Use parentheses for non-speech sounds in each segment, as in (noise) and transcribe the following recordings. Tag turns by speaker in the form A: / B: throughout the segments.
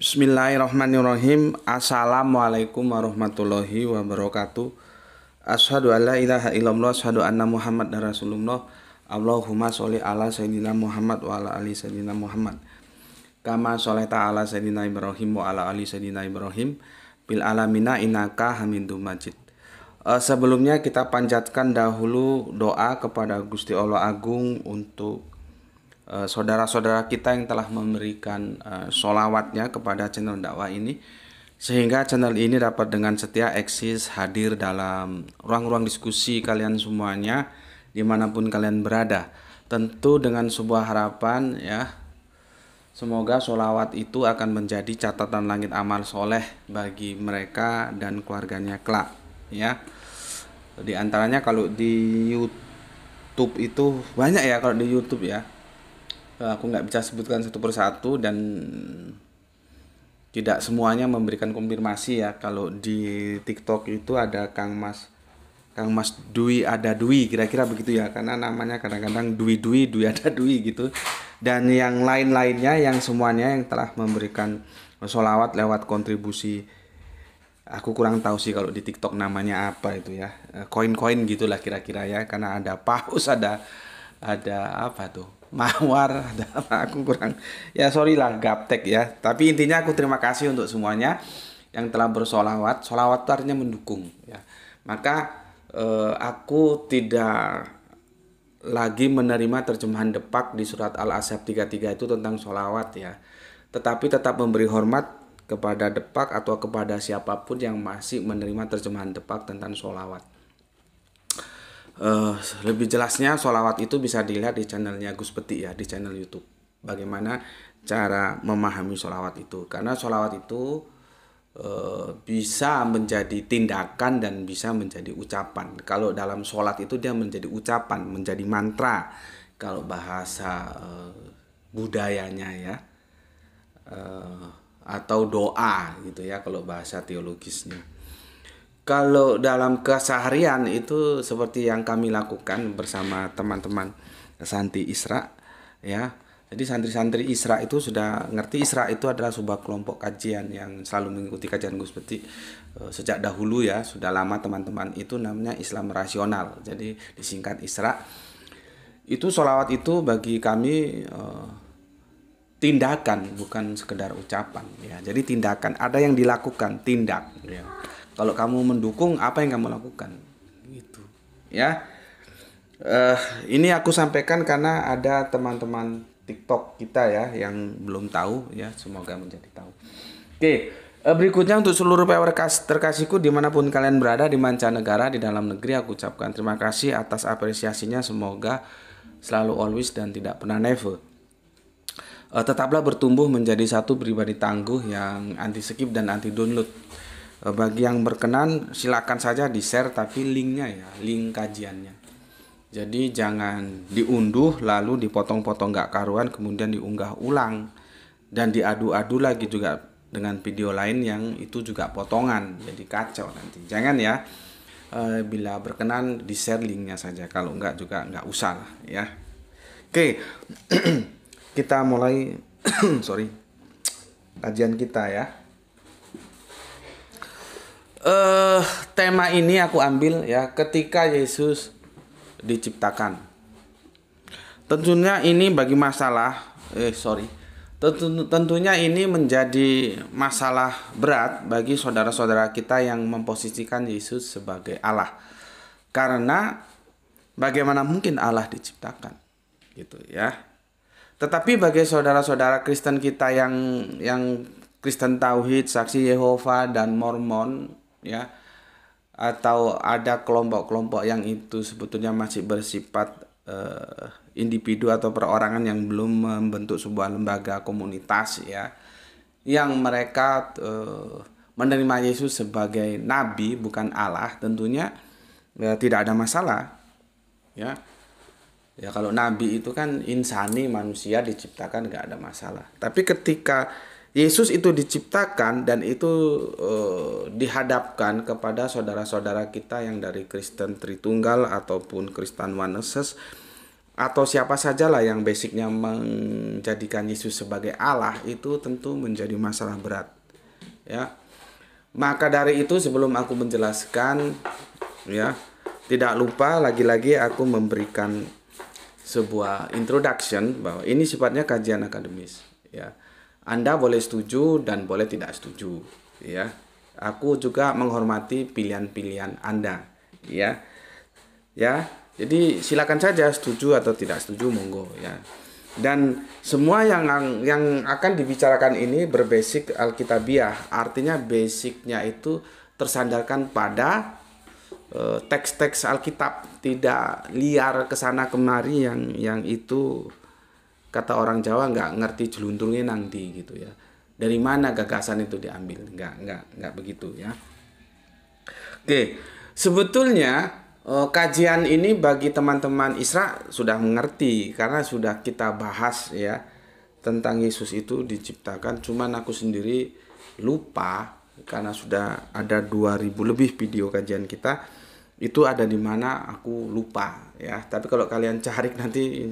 A: Bismillahirrahmanirrahim Assalamualaikum warahmatullahi wabarakatuh Ashadu ala ilaha illallah Ashadu anna muhammad rasulullah Allahumma sholli ala sayyidina muhammad Wa ala ali sayyidina muhammad Kama sholli ta'ala sayyidina ibrahim Wa ala ali sayyidina ibrahim Bil alamina inaka hamidu majid eh, Sebelumnya kita panjatkan dahulu doa kepada Gusti Allah Agung untuk Eh, saudara-saudara kita yang telah memberikan uh, eh, solawatnya kepada channel dakwah ini sehingga channel ini dapat dengan setia eksis hadir dalam ruang-ruang diskusi kalian semuanya dimanapun kalian berada tentu dengan sebuah harapan ya semoga solawat itu akan menjadi catatan langit amal soleh bagi mereka dan keluarganya kelak ya di antaranya kalau di YouTube itu banyak ya kalau di YouTube ya aku nggak bisa sebutkan satu persatu dan tidak semuanya memberikan konfirmasi ya kalau di TikTok itu ada Kang Mas Kang Mas Dwi ada Dwi kira-kira begitu ya karena namanya kadang-kadang Dwi Dwi Dwi ada Dwi gitu dan yang lain-lainnya yang semuanya yang telah memberikan solawat lewat kontribusi aku kurang tahu sih kalau di TikTok namanya apa itu ya eh, koin-koin gitulah kira-kira ya karena ada paus (laughs) ada ada apa tuh mawar (laughs) dan aku kurang ya sorry lah gaptek ya tapi intinya aku terima kasih untuk semuanya yang telah bersolawat solawat artinya mendukung ya maka eh, aku tidak lagi menerima terjemahan depak di surat al tiga 33 itu tentang solawat ya tetapi tetap memberi hormat kepada depak atau kepada siapapun yang masih menerima terjemahan depak tentang solawat uh, lebih jelasnya sholawat itu bisa dilihat di channelnya Gus Peti ya di channel YouTube bagaimana cara memahami sholawat itu karena sholawat itu uh, bisa menjadi tindakan dan bisa menjadi ucapan kalau dalam sholat itu dia menjadi ucapan menjadi mantra kalau bahasa uh, budayanya ya uh, atau doa gitu ya kalau bahasa teologisnya kalau dalam keseharian itu seperti yang kami lakukan bersama teman-teman santri Isra ya. Jadi santri-santri Isra itu sudah ngerti Isra itu adalah sebuah kelompok kajian yang selalu mengikuti kajian Gus Peti eh, sejak dahulu ya, sudah lama teman-teman itu namanya Islam rasional. Jadi disingkat Isra. Itu sholawat itu bagi kami eh, tindakan bukan sekedar ucapan ya. Jadi tindakan ada yang dilakukan, tindak ya kalau kamu mendukung apa yang kamu lakukan, gitu. Ya, uh, ini aku sampaikan karena ada teman-teman TikTok kita ya yang belum tahu ya, semoga menjadi tahu. Oke. Okay. Eh, berikutnya untuk seluruh power terkasihku dimanapun kalian berada di mancanegara di dalam negeri aku ucapkan terima kasih atas apresiasinya semoga selalu always dan tidak pernah never. Eh, tetaplah bertumbuh menjadi satu pribadi tangguh yang anti skip dan anti download. Eh, bagi yang berkenan silakan saja di share tapi linknya ya link kajiannya jadi jangan diunduh lalu dipotong-potong gak karuan kemudian diunggah ulang dan diadu-adu lagi juga dengan video lain yang itu juga potongan jadi kacau nanti jangan ya eh, bila berkenan di share linknya saja kalau enggak juga enggak usah lah ya oke (clears throat) kita mulai (clears throat) sorry kajian kita ya uh, tema ini aku ambil ya ketika Yesus diciptakan. Tentunya ini bagi masalah, eh sorry, Tentu, tentunya ini menjadi masalah berat bagi saudara-saudara kita yang memposisikan Yesus sebagai Allah. Karena bagaimana mungkin Allah diciptakan? Gitu ya. Tetapi bagi saudara-saudara Kristen kita yang yang Kristen tauhid, saksi Yehova dan Mormon ya atau ada kelompok-kelompok yang itu sebetulnya masih bersifat eh, individu atau perorangan yang belum membentuk sebuah lembaga komunitas ya yang mereka eh, menerima Yesus sebagai nabi bukan Allah tentunya ya, tidak ada masalah ya ya kalau nabi itu kan insani manusia diciptakan nggak ada masalah tapi ketika Yesus itu diciptakan dan itu uh, dihadapkan kepada saudara-saudara kita yang dari Kristen Tritunggal ataupun Kristen Waneses atau siapa sajalah yang basicnya menjadikan Yesus sebagai Allah itu tentu menjadi masalah berat ya maka dari itu sebelum aku menjelaskan ya tidak lupa lagi-lagi aku memberikan sebuah introduction bahwa ini sifatnya kajian akademis ya anda boleh setuju dan boleh tidak setuju, ya. Aku juga menghormati pilihan-pilihan Anda, ya. Ya, jadi silakan saja setuju atau tidak setuju monggo, ya. Dan semua yang yang akan dibicarakan ini berbasis alkitabiah, artinya basicnya itu tersandarkan pada eh, teks-teks uh, Alkitab, tidak liar ke sana kemari yang yang itu kata orang Jawa nggak ngerti jelunturnya nanti gitu ya dari mana gagasan itu diambil nggak nggak nggak begitu ya oke sebetulnya eh, kajian ini bagi teman-teman Isra sudah mengerti karena sudah kita bahas ya tentang Yesus itu diciptakan cuman aku sendiri lupa karena sudah ada 2000 lebih video kajian kita itu ada di mana aku lupa ya tapi kalau kalian cari (laughs) nanti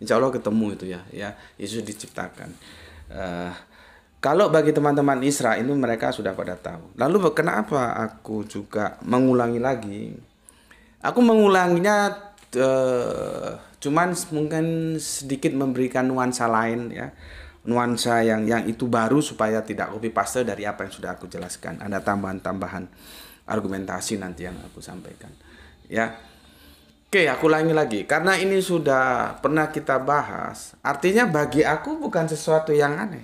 A: insya Allah ketemu itu ya ya Yesus diciptakan uh, kalau bagi teman-teman Isra itu mereka sudah pada tahu lalu kenapa aku juga mengulangi lagi aku mengulanginya uh, cuman mungkin sedikit memberikan nuansa lain ya nuansa yang yang itu baru supaya tidak copy paste dari apa yang sudah aku jelaskan ada tambahan-tambahan argumentasi nanti yang aku sampaikan ya oke aku ulangi lagi karena ini sudah pernah kita bahas artinya bagi aku bukan sesuatu yang aneh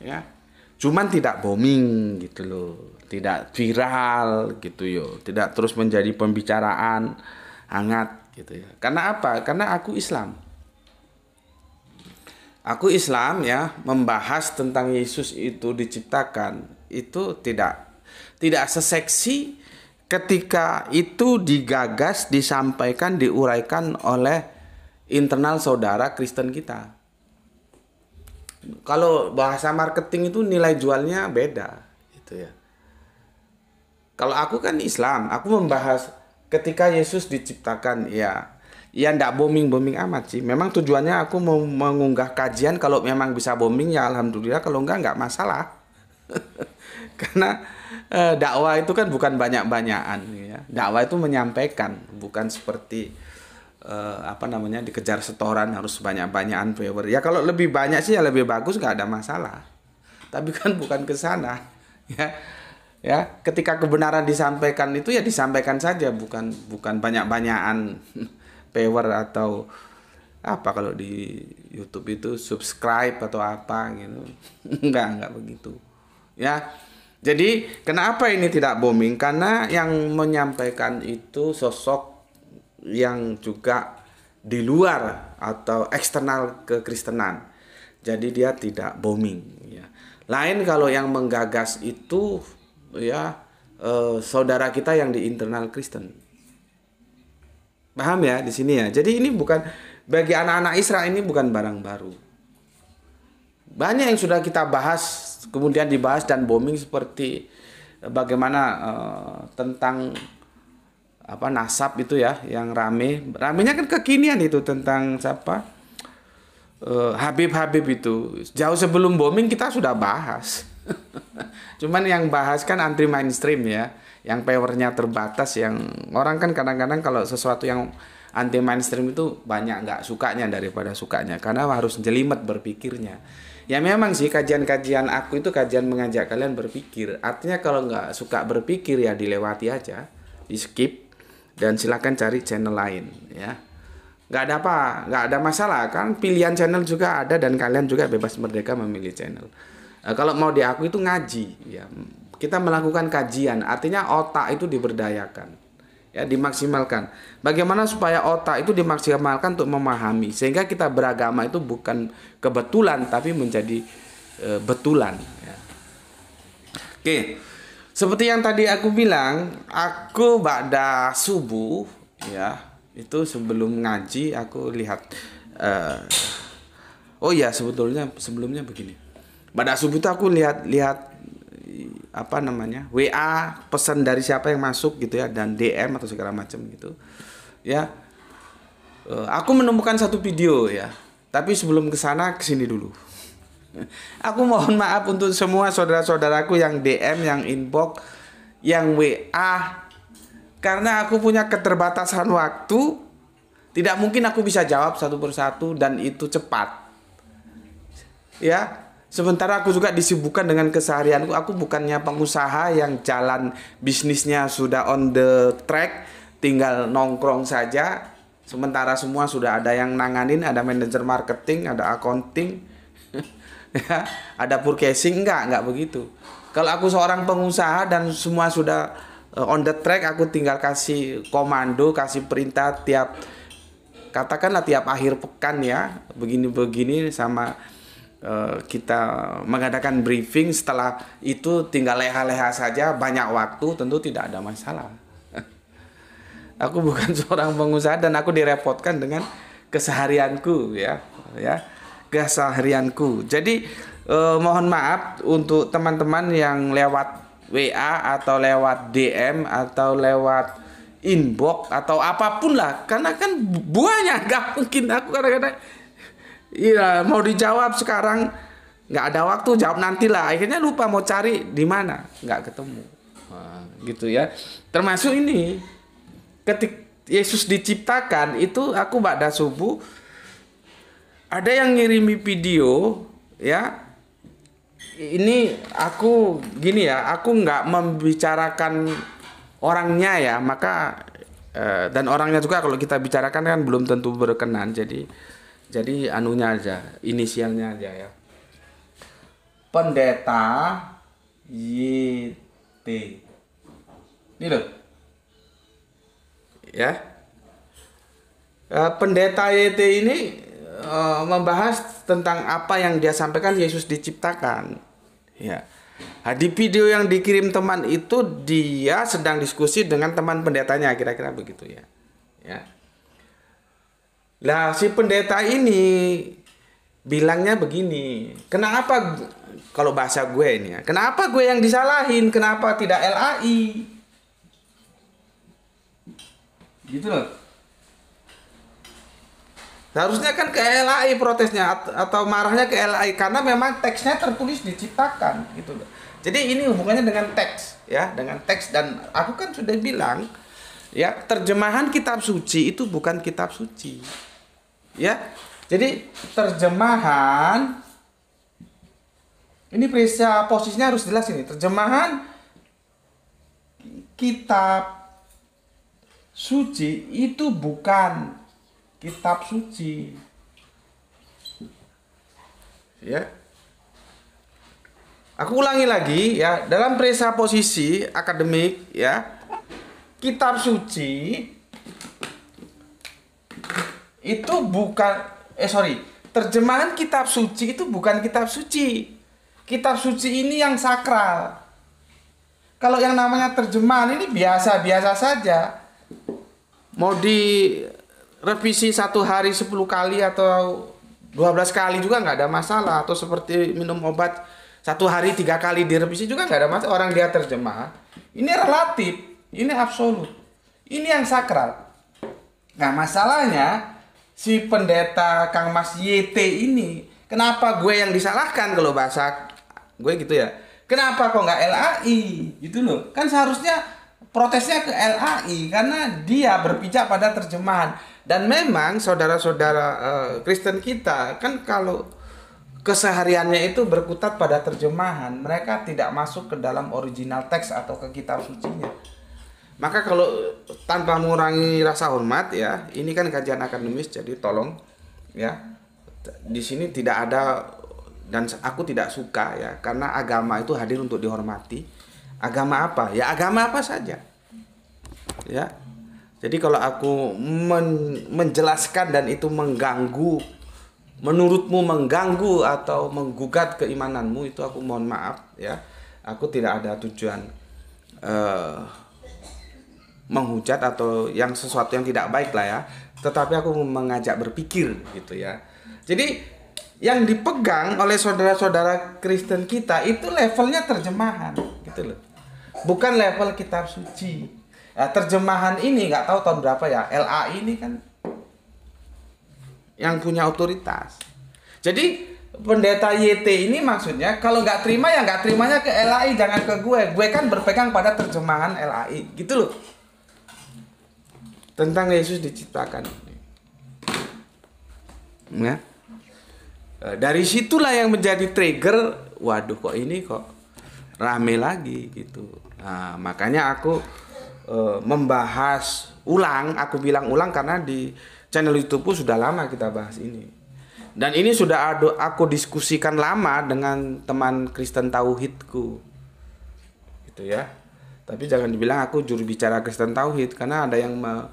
A: ya cuman tidak booming gitu loh tidak viral gitu yo tidak terus menjadi pembicaraan hangat gitu ya karena apa karena aku Islam aku Islam ya membahas tentang Yesus itu diciptakan itu tidak tidak seseksi ketika itu digagas, disampaikan, diuraikan oleh internal saudara Kristen kita. Kalau bahasa marketing itu nilai jualnya beda, gitu ya. Kalau aku kan Islam, aku membahas ketika Yesus diciptakan, ya, ya tidak booming booming amat sih. Memang tujuannya aku mau mengunggah kajian kalau memang bisa booming ya alhamdulillah, kalau enggak enggak masalah. (laughs) karena eh, dakwah itu kan bukan banyak-banyakan ya. Dakwah itu menyampaikan, bukan seperti eh, apa namanya dikejar setoran harus banyak-banyakan viewer. Ya kalau lebih banyak sih ya lebih bagus nggak ada masalah. Tapi kan bukan ke sana ya. Ya, ketika kebenaran disampaikan itu ya disampaikan saja bukan bukan banyak-banyakan (laughs) viewer atau apa kalau di YouTube itu subscribe atau apa gitu. enggak, (laughs) enggak begitu. Ya, jadi kenapa ini tidak booming? Karena yang menyampaikan itu sosok yang juga di luar atau eksternal kekristenan. Jadi dia tidak booming ya. Lain kalau yang menggagas itu ya eh, saudara kita yang di internal Kristen. Paham ya di sini ya. Jadi ini bukan bagi anak-anak Israel ini bukan barang baru banyak yang sudah kita bahas kemudian dibahas dan booming seperti eh, bagaimana uh, tentang apa nasab itu ya yang rame ramenya kan kekinian itu tentang siapa eh, habib Habib Habib itu jauh sebelum booming kita sudah bahas (laughs) cuman yang bahas kan anti mainstream ya yang powernya terbatas yang orang kan kadang-kadang kalau sesuatu yang anti mainstream itu banyak nggak sukanya daripada sukanya karena harus jelimet berpikirnya Ya memang sih kajian-kajian aku itu kajian mengajak kalian berpikir. Artinya kalau nggak suka berpikir ya dilewati aja, di skip dan silahkan cari channel lain ya. Nggak ada apa, nggak ada masalah kan pilihan channel juga ada dan kalian juga bebas merdeka memilih channel. Nah, kalau mau di aku itu ngaji ya. Kita melakukan kajian, artinya otak itu diberdayakan ya dimaksimalkan. Bagaimana supaya otak itu dimaksimalkan untuk memahami sehingga kita beragama itu bukan kebetulan tapi menjadi e, betulan. Ya. Oke, seperti yang tadi aku bilang, aku pada subuh ya itu sebelum ngaji aku lihat. E, oh ya sebetulnya sebelumnya begini. Pada subuh itu aku lihat lihat apa namanya WA pesan dari siapa yang masuk gitu ya dan DM atau segala macam gitu ya uh, aku menemukan satu video ya tapi sebelum kesana kesini dulu (laughs) aku mohon maaf untuk semua saudara-saudaraku yang DM yang inbox yang WA karena aku punya keterbatasan waktu tidak mungkin aku bisa jawab satu persatu dan itu cepat ya Sementara aku juga disibukkan dengan keseharianku. Aku bukannya pengusaha yang jalan bisnisnya sudah on the track, tinggal nongkrong saja. Sementara semua sudah ada yang nanganin, ada manajer marketing, ada accounting, (laughs) ya, ada purchasing enggak, enggak begitu. Kalau aku seorang pengusaha dan semua sudah eh, on the track, aku tinggal kasih komando, kasih perintah tiap katakanlah tiap akhir pekan ya, begini-begini sama Eh, kita mengadakan briefing setelah itu tinggal leha-leha saja banyak waktu tentu tidak ada masalah. (laughs) aku bukan (laughs) seorang pengusaha dan aku direpotkan dengan keseharianku ya ya keseharianku. Jadi eh, mohon maaf untuk teman-teman yang lewat WA atau lewat DM atau lewat inbox atau apapun lah karena kan buahnya (laughs) gak mungkin aku kadang-kadang Iya, mau dijawab sekarang nggak ada waktu, jawab nantilah Akhirnya lupa mau cari di mana, nggak ketemu. Wah, gitu ya. Termasuk ini, ketik Yesus diciptakan itu aku mbak subuh ada yang ngirimi video ya ini aku gini ya aku nggak membicarakan orangnya ya maka eh, dan orangnya juga kalau kita bicarakan kan belum tentu berkenan jadi jadi anunya aja inisialnya aja ya pendeta YT ini loh ya eh, pendeta YT ini eh, membahas tentang apa yang dia sampaikan Yesus diciptakan ya nah, di video yang dikirim teman itu dia sedang diskusi dengan teman pendetanya kira-kira begitu ya ya lah si pendeta ini bilangnya begini, kenapa kalau bahasa gue ini ya, kenapa gue yang disalahin, kenapa tidak LAI? Gitu loh. Harusnya kan ke LAI protesnya atau marahnya ke LAI karena memang teksnya tertulis diciptakan gitu loh. Jadi ini hubungannya dengan teks ya, dengan teks dan aku kan sudah bilang ya terjemahan kitab suci itu bukan kitab suci ya jadi terjemahan ini perisa posisinya harus jelas ini terjemahan kitab suci itu bukan kitab suci ya Aku ulangi lagi ya, dalam perisa posisi akademik ya, kitab suci itu bukan eh sorry terjemahan kitab suci itu bukan kitab suci kitab suci ini yang sakral kalau yang namanya terjemahan ini biasa-biasa saja mau direvisi satu hari 10 kali atau 12 kali juga nggak ada masalah atau seperti minum obat satu hari tiga kali direvisi juga nggak ada masalah orang dia terjemah ini relatif ini absolut ini yang sakral nah masalahnya si pendeta Kang Mas YT ini kenapa gue yang disalahkan kalau bahasa gue gitu ya kenapa kok nggak LAI gitu loh kan seharusnya protesnya ke LAI karena dia berpijak pada terjemahan dan memang saudara-saudara uh, Kristen kita kan kalau kesehariannya itu berkutat pada terjemahan mereka tidak masuk ke dalam original teks atau ke kitab sucinya maka kalau tanpa mengurangi rasa hormat ya, ini kan kajian akademis jadi tolong ya. Di sini tidak ada dan aku tidak suka ya karena agama itu hadir untuk dihormati. Agama apa? Ya agama apa saja. Ya. Jadi kalau aku men menjelaskan dan itu mengganggu menurutmu mengganggu atau menggugat keimananmu itu aku mohon maaf ya. Aku tidak ada tujuan uh, menghujat atau yang sesuatu yang tidak baik lah ya tetapi aku mengajak berpikir gitu ya jadi yang dipegang oleh saudara-saudara Kristen kita itu levelnya terjemahan gitu loh bukan level kitab suci nah, terjemahan ini nggak tahu tahun berapa ya LA ini kan yang punya otoritas jadi pendeta YT ini maksudnya kalau nggak terima ya nggak terimanya ke LAI jangan ke gue gue kan berpegang pada terjemahan LAI gitu loh tentang Yesus diciptakan. Ya. Eh, dari situlah yang menjadi trigger, waduh kok ini kok rame lagi gitu. Nah, makanya aku uh, membahas ulang, aku bilang ulang karena di channel YouTube sudah lama kita bahas ini. Dan ini sudah ada aku diskusikan lama dengan teman Kristen Tauhidku. Gitu ya. Tapi jangan dibilang aku juru bicara Kristen Tauhid karena ada yang me,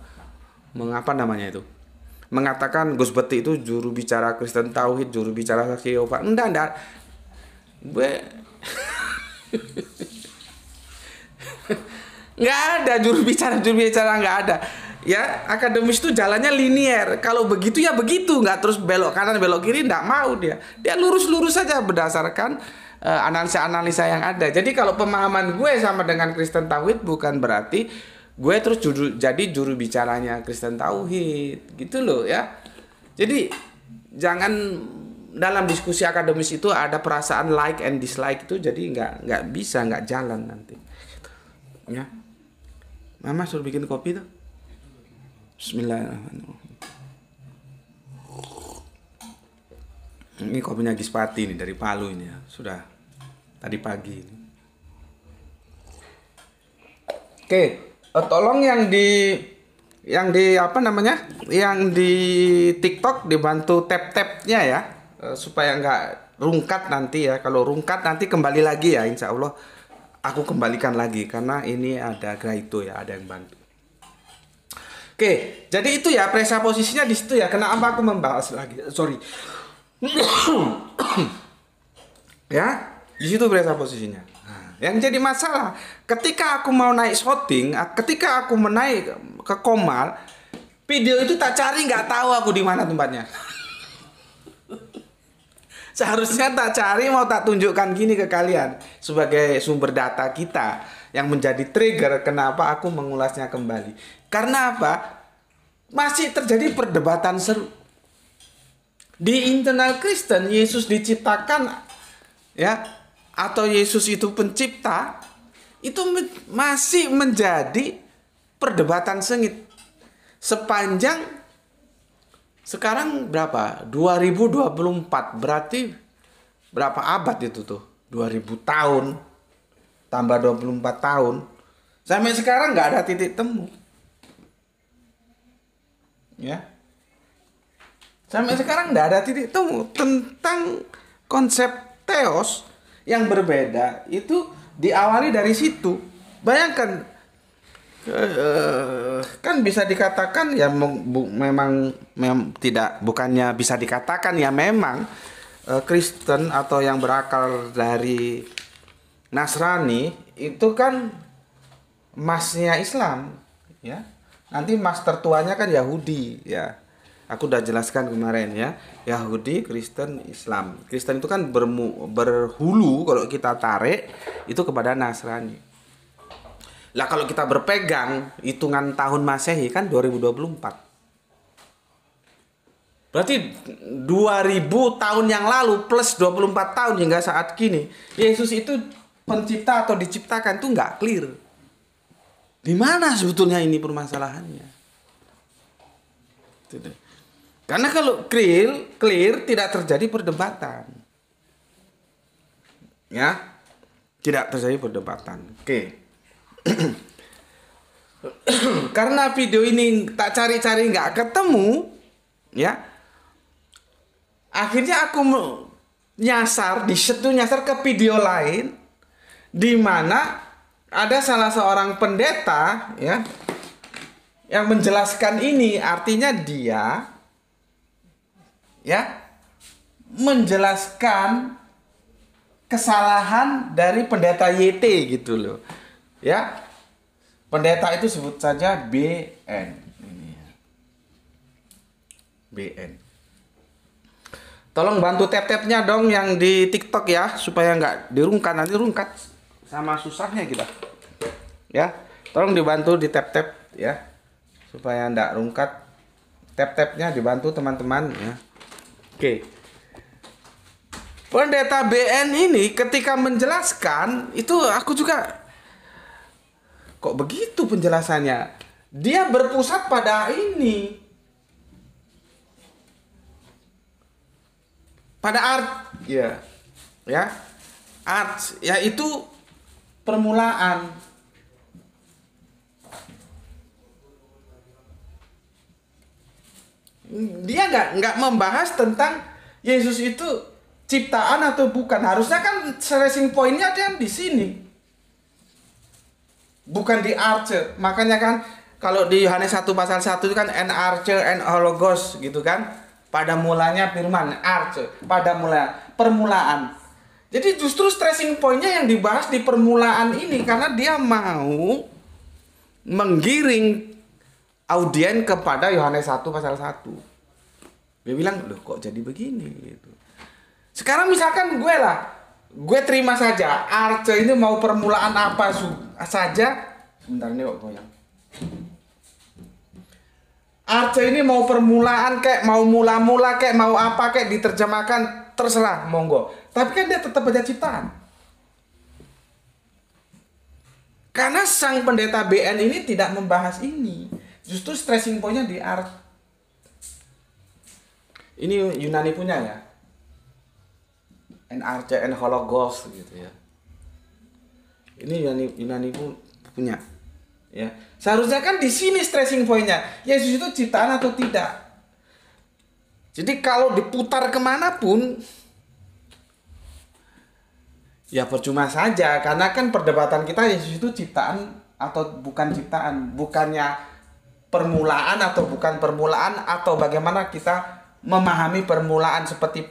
A: mengapa namanya itu mengatakan Gus Beti itu juru bicara Kristen Tauhid, juru bicara saksi Yehova. Enggak, enggak. Gue (laughs) nggak ada juru bicara juru bicara nggak ada ya akademis itu jalannya linier kalau begitu ya begitu nggak terus belok kanan belok kiri nggak mau dia dia lurus lurus saja berdasarkan uh, eh, analisa analisa yang ada jadi kalau pemahaman gue sama dengan Kristen Tauhid bukan berarti gue terus juru jadi juru bicaranya Kristen Tauhid gitu loh ya jadi jangan dalam diskusi akademis itu ada perasaan like and dislike itu jadi nggak nggak bisa nggak jalan nanti ya mama suruh bikin kopi tuh Bismillahirrahmanirrahim ini kopinya Gispati nih dari Palu ini ya sudah tadi pagi oke okay uh, tolong yang di yang di apa namanya yang di TikTok dibantu tap tapnya ya uh, supaya nggak rungkat nanti ya kalau rungkat nanti kembali lagi ya Insya Allah aku kembalikan lagi karena ini ada graito ya ada yang bantu Oke, jadi itu ya presa posisinya di situ ya. Kenapa aku membahas lagi? Sorry. (coughs) ya, di situ presa posisinya. Yang jadi masalah ketika aku mau naik shooting, ketika aku menaik ke Komal, video itu tak cari nggak tahu aku di mana tempatnya. (laughs) Seharusnya tak cari mau tak tunjukkan gini ke kalian sebagai sumber data kita yang menjadi trigger kenapa aku mengulasnya kembali. Karena apa? Masih terjadi perdebatan seru. Di internal Kristen Yesus diciptakan ya atau Yesus itu pencipta itu masih menjadi perdebatan sengit sepanjang sekarang berapa 2024 berarti berapa abad itu tuh 2000 tahun tambah 24 tahun sampai sekarang nggak ada titik temu ya sampai sekarang nggak ada titik temu tentang konsep teos yang berbeda itu diawali dari situ. Bayangkan eh, kan bisa dikatakan ya bu, memang mem, tidak bukannya bisa dikatakan ya memang eh, Kristen atau yang berakal dari Nasrani itu kan masnya Islam ya nanti mas tertuanya kan Yahudi ya Aku udah jelaskan kemarin ya. Yahudi, Kristen, Islam. Kristen itu kan bermu, berhulu kalau kita tarik itu kepada Nasrani. Lah kalau kita berpegang hitungan tahun Masehi kan 2024. Berarti 2000 tahun yang lalu plus 24 tahun hingga saat kini Yesus itu pencipta atau diciptakan itu nggak clear. Di mana sebetulnya ini permasalahannya? Tidak. Karena kalau clear, clear tidak terjadi perdebatan. Ya. Tidak terjadi perdebatan. Oke. (clears throat) Karena video ini tak cari-cari nggak ketemu, ya. Akhirnya aku nyasar di situ nyasar ke video lain di mana ada salah seorang pendeta ya yang menjelaskan ini artinya dia ya menjelaskan kesalahan dari pendeta YT gitu loh. Ya. Pendeta itu sebut saja BN ini ya. BN. Tolong bantu tap-tapnya dong yang di TikTok ya supaya nggak dirungkan nanti rungkat sama susahnya kita. Ya. Tolong dibantu di tap-tap ya supaya nggak rungkat. Tap-tapnya dibantu teman-teman ya. Oke. Pendeta BN ini ketika menjelaskan itu aku juga kok begitu penjelasannya. Dia berpusat pada ini. Pada art ya. Ya. Art yaitu permulaan dia nggak nggak membahas tentang Yesus itu ciptaan atau bukan. Harusnya kan stressing pointnya ada di sini, bukan di Archer. Makanya kan kalau di Yohanes 1 pasal 1 itu kan an Archer and Hologos gitu kan. Pada mulanya firman Archer, pada mulai permulaan. Jadi justru stressing pointnya yang dibahas di permulaan ini karena dia mau menggiring audien kepada Yohanes 1 pasal 1. Dia bilang, "Loh, kok jadi begini?" gitu. Sekarang misalkan gue lah, gue terima saja Arce ini mau permulaan apa saja. Sebentar nih kok goyang. Arce ini mau permulaan kayak mau mula-mula kayak mau apa kayak diterjemahkan terserah monggo. Tapi kan dia tetap aja ciptaan. Karena sang pendeta BN ini tidak membahas ini justru stressing pointnya di art ini Yunani punya ya and Hologos gitu ya ini Yunani Yunani pun punya ya seharusnya kan di sini stressing pointnya Yesus itu ciptaan atau tidak jadi kalau diputar kemanapun ya percuma saja karena kan perdebatan kita Yesus itu ciptaan atau bukan ciptaan bukannya permulaan atau bukan permulaan atau bagaimana kita memahami permulaan seperti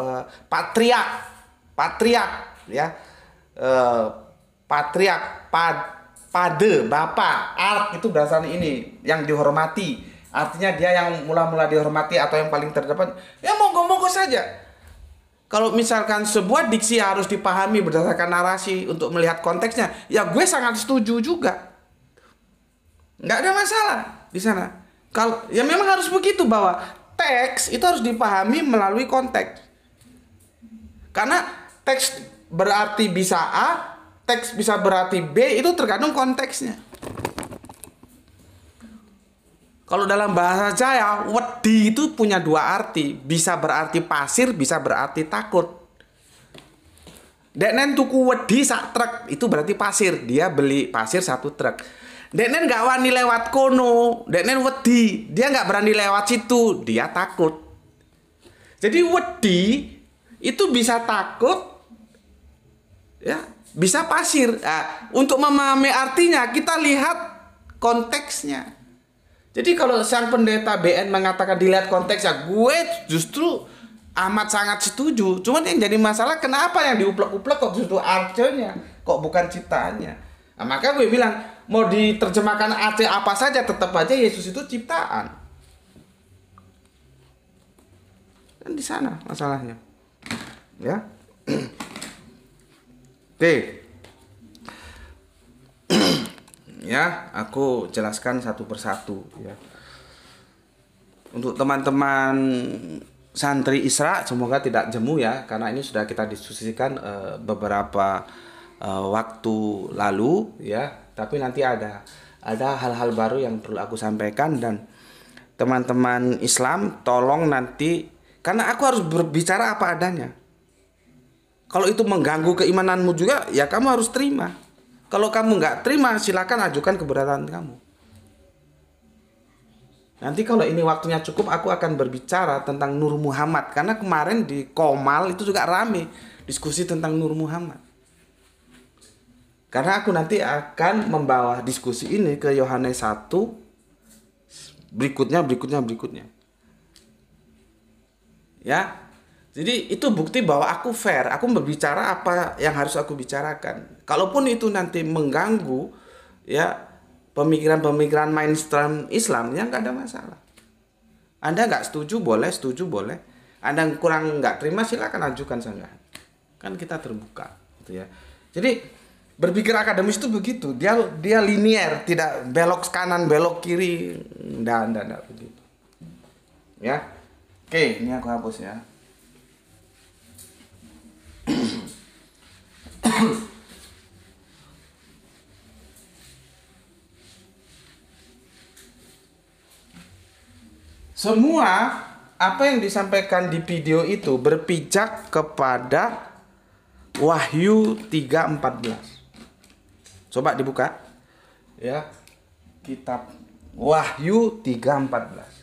A: uh, eh, patriak patriak ya uh, eh, patriak pad pade bapak art itu berasal ini yang dihormati artinya dia yang mula-mula dihormati atau yang paling terdepan ya monggo-monggo saja kalau misalkan sebuah diksi harus dipahami berdasarkan narasi untuk melihat konteksnya ya gue sangat setuju juga nggak ada masalah di sana kalau ya memang harus begitu bahwa teks itu harus dipahami melalui konteks karena teks berarti bisa A teks bisa berarti B itu tergantung konteksnya kalau dalam bahasa Jaya, wedi itu punya dua arti. Bisa berarti pasir, bisa berarti takut. Deknen tuku wedi sak truk, itu berarti pasir. Dia beli pasir satu truk. Deknen gak wani lewat kono, Deknen wedi, dia nggak berani lewat situ, dia takut. Jadi wedi itu bisa takut, ya bisa pasir. Nah, untuk memahami artinya kita lihat konteksnya. Jadi kalau sang pendeta BN mengatakan dilihat konteksnya, gue justru amat sangat setuju. Cuman yang jadi masalah kenapa yang diuplek-uplek kok justru arjonya, kok bukan ciptaannya. Nah, maka gue bilang mau diterjemahkan AC apa saja tetap aja Yesus itu ciptaan. Dan di sana masalahnya. Ya. (clears throat) Oke. (clears throat) ya, aku jelaskan satu persatu ya. Untuk teman-teman santri Isra semoga tidak jemu ya karena ini sudah kita diskusikan uh, beberapa uh, waktu lalu ya tapi nanti ada ada hal-hal baru yang perlu aku sampaikan dan teman-teman Islam tolong nanti karena aku harus berbicara apa adanya kalau itu mengganggu keimananmu juga ya kamu harus terima kalau kamu nggak terima silakan ajukan keberatan kamu nanti kalau ini waktunya cukup aku akan berbicara tentang Nur Muhammad karena kemarin di Komal itu juga rame diskusi tentang Nur Muhammad karena aku nanti akan membawa diskusi ini ke Yohanes 1 berikutnya berikutnya berikutnya. Ya. Jadi itu bukti bahwa aku fair, aku berbicara apa yang harus aku bicarakan. Kalaupun itu nanti mengganggu ya pemikiran-pemikiran mainstream Islam yang nggak ada masalah. Anda nggak setuju boleh, setuju boleh. Anda kurang nggak terima silakan ajukan sanggahan. Kan kita terbuka, gitu ya. Jadi berpikir akademis itu begitu dia dia linier tidak belok kanan belok kiri dan dan dan begitu ya oke ini aku hapus ya semua apa yang disampaikan di video itu berpijak kepada Wahyu 3:14. Coba dibuka. Ya. Kitab Wahyu 3:14.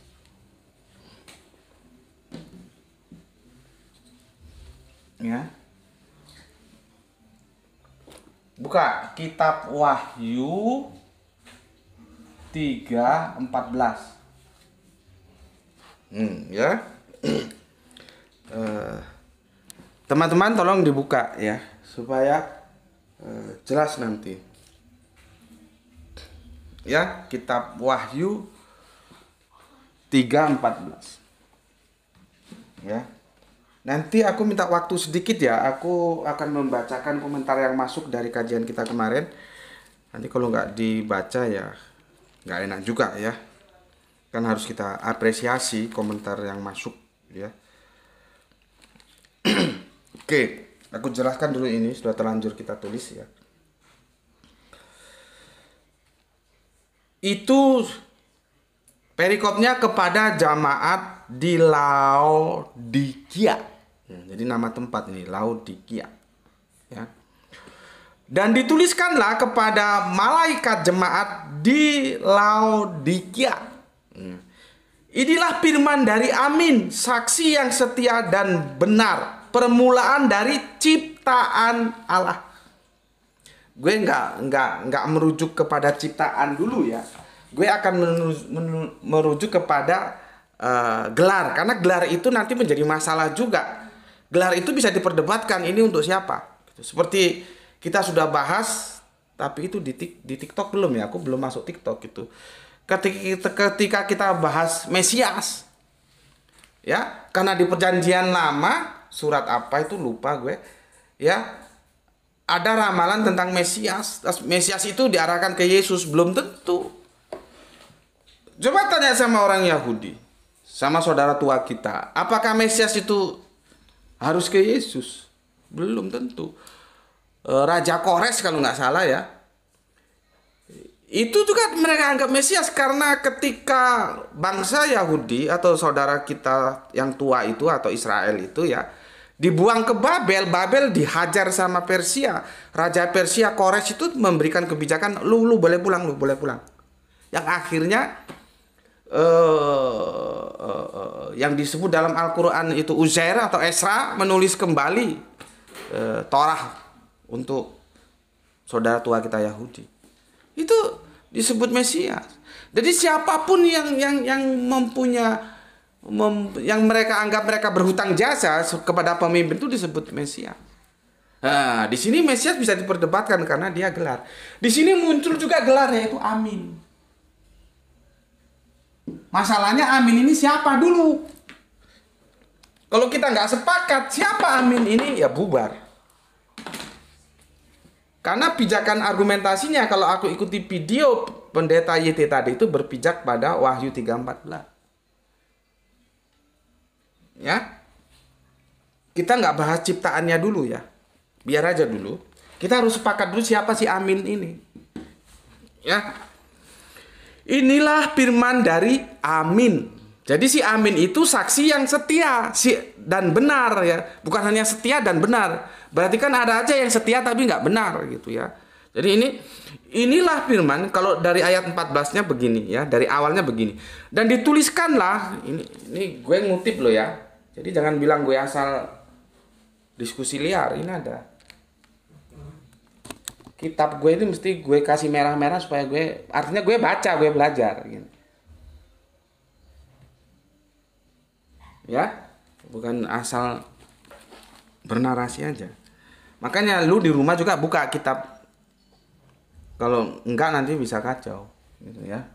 A: Ya. Buka kitab Wahyu 3:14. Hmm, ya. teman (clears throat) eh, teman-teman tolong dibuka ya supaya uh, jelas nanti. Gitu. ya kitab Wahyu 3:14 ya nanti aku minta waktu sedikit ya aku akan membacakan komentar yang masuk dari kajian kita kemarin nanti kalau nggak dibaca ya nggak enak juga ya kan harus kita apresiasi komentar yang masuk ya (clears throat) oke aku jelaskan dulu ini sudah terlanjur kita tulis ya itu perikopnya kepada jamaat di Laodikia. Ya, jadi nama tempat ini Laodikia. Ya. Dan dituliskanlah kepada malaikat jemaat di Laodikia. Ya. Inilah firman dari Amin, saksi yang setia dan benar, permulaan dari ciptaan Allah gue nggak nggak nggak merujuk kepada ciptaan dulu ya gue akan merujuk kepada uh, gelar karena gelar itu nanti menjadi masalah juga gelar itu bisa diperdebatkan ini untuk siapa gitu. seperti kita sudah bahas tapi itu di, tik, di TikTok belum ya aku belum masuk TikTok gitu ketika ketika kita bahas Mesias ya karena di perjanjian lama surat apa itu lupa gue ya ada ramalan tentang Mesias. Mesias itu diarahkan ke Yesus belum tentu. Coba tanya sama orang Yahudi, sama saudara tua kita, apakah Mesias itu harus ke Yesus? Belum tentu. E, Raja Kores kalau nggak salah ya, itu juga mereka anggap Mesias karena ketika bangsa Yahudi atau saudara kita yang tua itu atau Israel itu ya dibuang ke Babel, Babel dihajar sama Persia. Raja Persia Kores itu memberikan kebijakan lu lu boleh pulang, lu boleh pulang. Yang akhirnya uh, uh, uh, yang disebut dalam Al-Qur'an itu Uzair atau Esra menulis kembali uh, Torah untuk saudara tua kita Yahudi. Itu disebut Mesias. Jadi siapapun yang yang yang mempunyai yang mereka anggap mereka berhutang jasa kepada pemimpin itu disebut Mesias. Nah, di sini Mesias bisa diperdebatkan karena dia gelar. Di sini muncul juga gelar yaitu Amin. Masalahnya Amin ini siapa dulu? Kalau kita nggak sepakat siapa Amin ini ya bubar. Karena pijakan argumentasinya kalau aku ikuti video pendeta YT tadi itu berpijak pada Wahyu 314 ya kita nggak bahas ciptaannya dulu ya biar aja dulu kita harus sepakat dulu siapa si Amin ini ya inilah firman dari Amin jadi si Amin itu saksi yang setia si dan benar ya, bukan hanya setia dan benar. Berarti kan ada aja yang setia tapi nggak benar gitu ya. Jadi ini inilah firman kalau dari ayat 14-nya begini ya, dari awalnya begini. Dan dituliskanlah ini ini gue ngutip loh ya. Jadi jangan bilang gue asal diskusi liar, ini ada. Kitab gue ini mesti gue kasih merah-merah supaya gue, artinya gue baca, gue belajar. Gitu. Ya, bukan asal bernarasi aja. Makanya lu di rumah juga buka kitab. Kalau enggak nanti bisa kacau, gitu ya.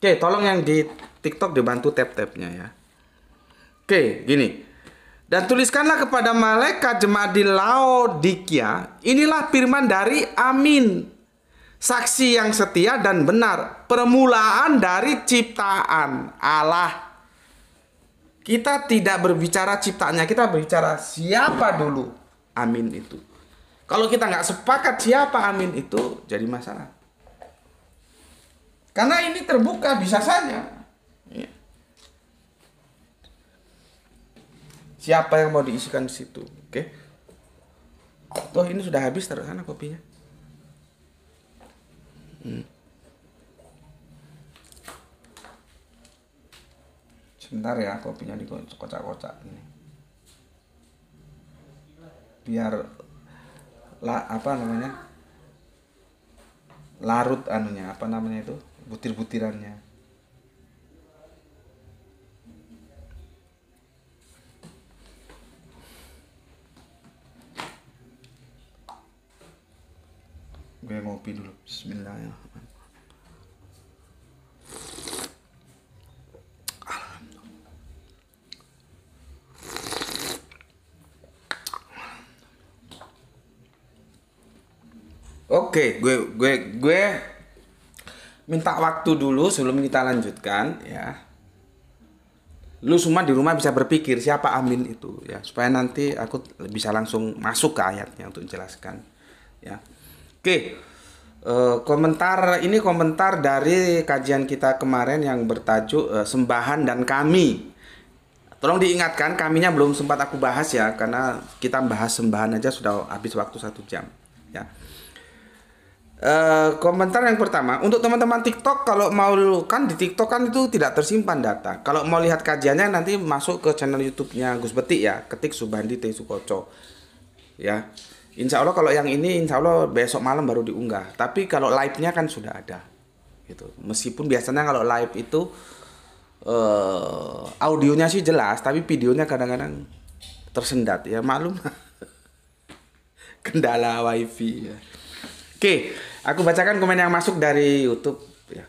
A: Oke, tolong yang di TikTok dibantu tap-tapnya ya. Oke, gini. Dan tuliskanlah kepada malaikat jemaat di Laodikia, inilah firman dari Amin. Saksi yang setia dan benar, permulaan dari ciptaan Allah. Kita tidak berbicara ciptaannya, kita berbicara siapa dulu Amin itu. Kalau kita nggak sepakat siapa Amin itu, jadi masalah. Karena ini terbuka bisa saja siapa yang mau diisikan di situ oke okay? toh ini sudah habis taruh sana kopinya hmm. sebentar ya kopinya dikocak-kocak ini biar la apa namanya larut anunya apa namanya itu butir-butirannya gue mau dulu Bismillahirrahmanirrahim Oke, gue gue gue minta waktu dulu sebelum kita lanjutkan ya. Lu semua di rumah bisa berpikir siapa Amin itu ya, supaya nanti aku bisa langsung masuk ke ayatnya untuk jelaskan ya. Oke, uh, komentar ini komentar dari kajian kita kemarin yang bertajuk uh, sembahan dan kami. Tolong diingatkan, kaminya belum sempat aku bahas ya, karena kita bahas sembahan aja sudah habis waktu satu jam. Ya. Uh, komentar yang pertama untuk teman-teman TikTok kalau mau kan di TikTok kan itu tidak tersimpan data. Kalau mau lihat kajiannya nanti masuk ke channel YouTube-nya Gus Betik ya, ketik Subandi Subhandi Sukoco, Ya. Insya Allah kalau yang ini insya Allah besok malam baru diunggah. Tapi kalau live-nya kan sudah ada. Gitu. Meskipun biasanya kalau live itu uh, audionya sih jelas, tapi videonya kadang-kadang tersendat ya maklum. (laughs) Kendala wifi. Ya. Oke, aku bacakan komen yang masuk dari YouTube. Ya.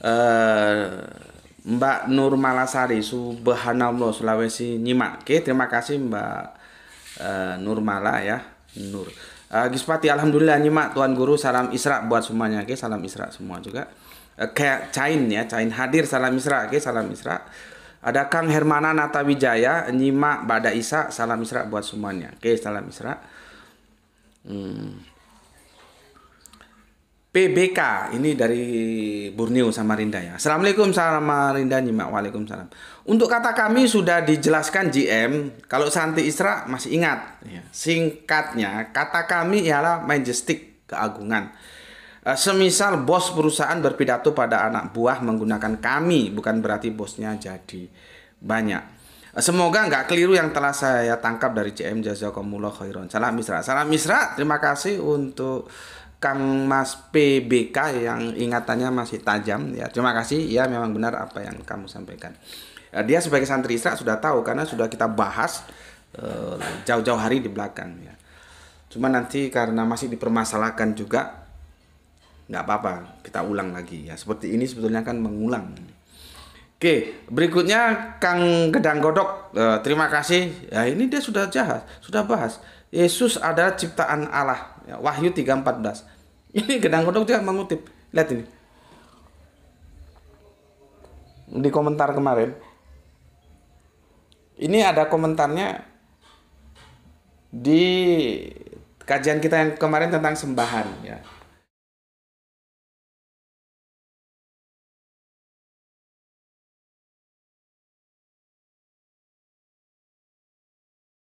A: Uh, Mbak Nur Malasari Subhanallah Sulawesi Nyimak. Oke, terima kasih Mbak uh, Nurmala ya. Nur. Uh, Gispati, alhamdulillah nyimak Tuan Guru salam Isra buat semuanya, oke okay? salam Isra semua juga. Uh, kayak Cain ya, Cain hadir salam Isra, oke okay? salam Isra. Ada Kang Hermana Natawijaya nyimak Bada Isa salam Isra buat semuanya, oke okay? salam Isra. Hmm. PBK ini dari Borneo Samarinda ya. Assalamualaikum Samarinda nyimak Waalaikumsalam. Untuk kata kami sudah dijelaskan GM. Kalau Santi Isra masih ingat. Iya. Singkatnya kata kami ialah majestic keagungan. Eh, semisal bos perusahaan berpidato pada anak buah menggunakan kami bukan berarti bosnya jadi banyak. Eh, semoga nggak keliru yang telah saya tangkap dari CM Jazakumullah Khairon. Salam Misra. Salam Misra. Terima kasih untuk Kang Mas PBK yang ingatannya masih tajam ya terima kasih ya memang benar apa yang kamu sampaikan ya, dia sebagai santri Isra sudah tahu karena sudah kita bahas eh, jauh-jauh hari di belakang ya cuma nanti karena masih dipermasalahkan juga nggak apa-apa kita ulang lagi ya seperti ini sebetulnya kan mengulang Oke, berikutnya Kang Gedang Godok. Eh, terima kasih. Ya, ini dia sudah jahat, sudah bahas. Yesus adalah ciptaan Allah. Ya, Wahyu 3:14. Ini Gedang Kodok juga mengutip. Lihat ini. Di komentar kemarin. Ini ada komentarnya di kajian kita yang kemarin tentang sembahan ya.